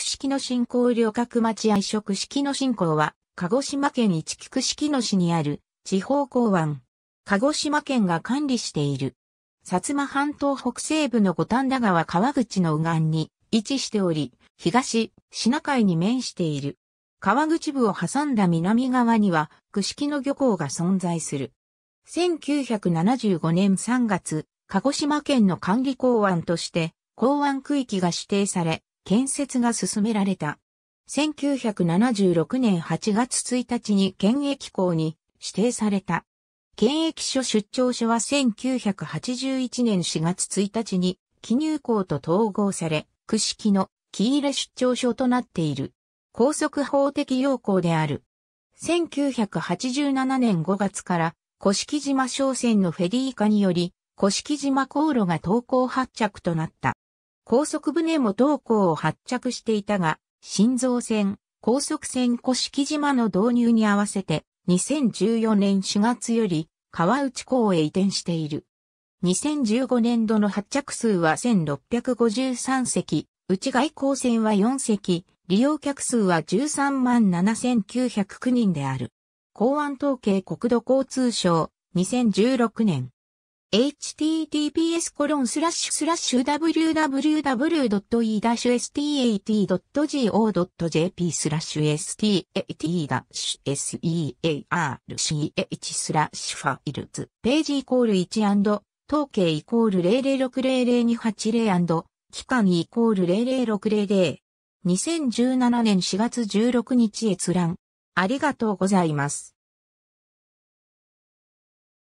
式の振興旅客待合所式の振興は、鹿児島県一木式の市にある地方港湾。鹿児島県が管理している。薩摩半島北西部の五反田川川口の右岸に位置しており、東、シナ海に面している。川口部を挟んだ南側には、九式の漁港が存在する。1975年3月、鹿児島県の管理港湾として、港湾区域が指定され、建設が進められた。1976年8月1日に検疫校に指定された。検疫所出張所は1981年4月1日に記入校と統合され、区式の木入れ出張所となっている。高速法的要項である。1987年5月から古式島商船のフェリー化により、古式島航路が東港発着となった。高速船も同港を発着していたが、新造船、高速船古式島の導入に合わせて、2014年4月より川内港へ移転している。2015年度の発着数は1653隻、うち外交船は4隻、利用客数は13万7909人である。港湾統計国土交通省、2016年。https コロンスラッシュスラッシュ www.e-stat.go.jp スラッシュ stat-search スラッシュファイルズページイコール1統計イコール006000280期間イコール00600 2017年4月16日閲覧ありがとうございます。